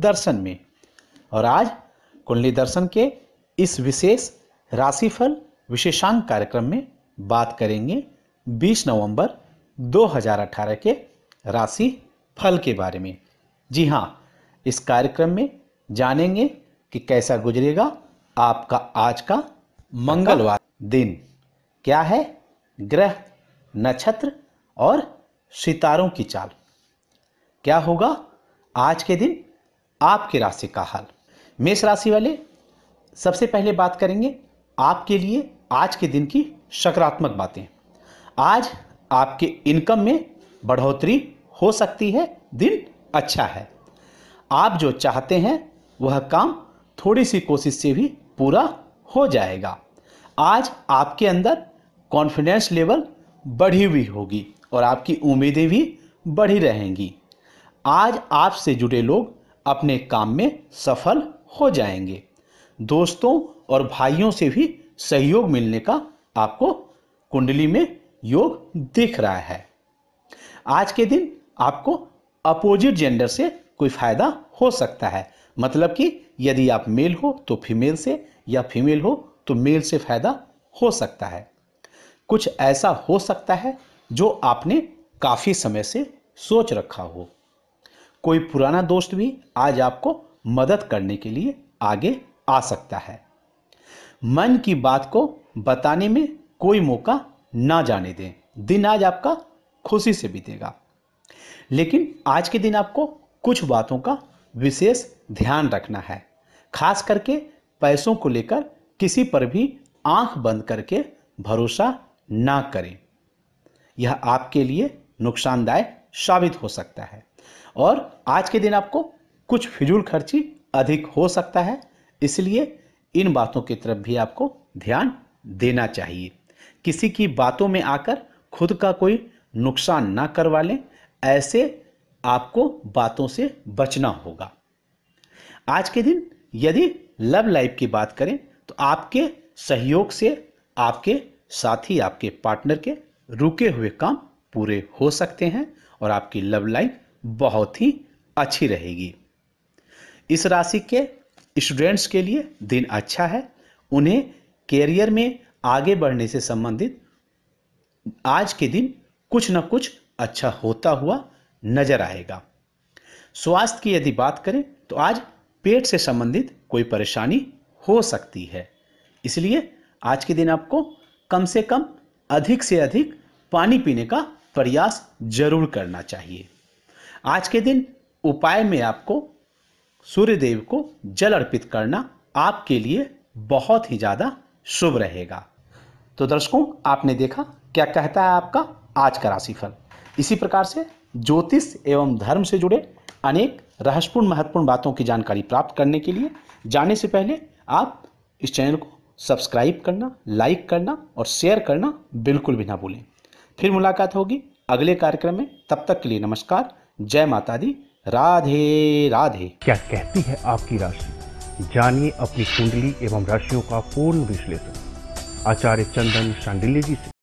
दर्शन में और आज कुंडली दर्शन के इस विशेष राशिफल विशेषांक कार्यक्रम में बात करेंगे 20 नवंबर 2018 के राशि फल के बारे में जी हाँ इस कार्यक्रम में जानेंगे कि कैसा गुजरेगा आपका आज का मंगलवार दिन क्या है ग्रह नक्षत्र और सितारों की चाल क्या होगा आज के दिन आपके राशि का हाल मेष राशि वाले सबसे पहले बात करेंगे आपके लिए आज के दिन की सकारात्मक बातें आज आपके इनकम में बढ़ोतरी हो सकती है दिन अच्छा है आप जो चाहते हैं वह काम थोड़ी सी कोशिश से भी पूरा हो जाएगा आज आपके अंदर कॉन्फिडेंस लेवल बढ़ी हुई होगी और आपकी उम्मीदें भी बढ़ी रहेंगी आज आपसे जुड़े लोग अपने काम में सफल हो जाएंगे दोस्तों और भाइयों से भी सहयोग मिलने का आपको कुंडली में योग दिख रहा है आज के दिन आपको अपोजिट जेंडर से कोई फायदा हो सकता है मतलब कि यदि आप मेल हो तो फीमेल से या फीमेल हो तो मेल से फायदा हो सकता है कुछ ऐसा हो सकता है जो आपने काफ़ी समय से सोच रखा हो कोई पुराना दोस्त भी आज आपको मदद करने के लिए आगे आ सकता है मन की बात को बताने में कोई मौका ना जाने दें दिन आज आपका खुशी से बीतेगा लेकिन आज के दिन आपको कुछ बातों का विशेष ध्यान रखना है खास करके पैसों को लेकर किसी पर भी आंख बंद करके भरोसा ना करें यह आपके लिए नुकसानदायक साबित हो सकता है और आज के दिन आपको कुछ फिजूल खर्ची अधिक हो सकता है इसलिए इन बातों की तरफ भी आपको ध्यान देना चाहिए किसी की बातों में आकर खुद का कोई नुकसान ना करवा लें ऐसे आपको बातों से बचना होगा आज के दिन यदि लव लाइफ की बात करें तो आपके सहयोग से आपके साथी आपके पार्टनर के रुके हुए काम पूरे हो सकते हैं और आपकी लव लाइफ बहुत ही अच्छी रहेगी इस राशि के स्टूडेंट्स के लिए दिन अच्छा है उन्हें कैरियर में आगे बढ़ने से संबंधित आज के दिन कुछ ना कुछ अच्छा होता हुआ नजर आएगा स्वास्थ्य की यदि बात करें तो आज पेट से संबंधित कोई परेशानी हो सकती है इसलिए आज के दिन आपको कम से कम अधिक से अधिक पानी पीने का प्रयास जरूर करना चाहिए आज के दिन उपाय में आपको सूर्यदेव को जल अर्पित करना आपके लिए बहुत ही ज़्यादा शुभ रहेगा तो दर्शकों आपने देखा क्या कहता है आपका आज का राशिफल इसी प्रकार से ज्योतिष एवं धर्म से जुड़े अनेक रहस्यपूर्ण महत्वपूर्ण बातों की जानकारी प्राप्त करने के लिए जाने से पहले आप इस चैनल को सब्सक्राइब करना लाइक करना और शेयर करना बिल्कुल भी ना भूलें फिर मुलाकात होगी अगले कार्यक्रम में तब तक के लिए नमस्कार जय माता दी राधे राधे क्या कहती है आपकी राशि जानिए अपनी कुंडली एवं राशियों का पूर्ण विश्लेषण आचार्य चंदन शांडिल्य जी से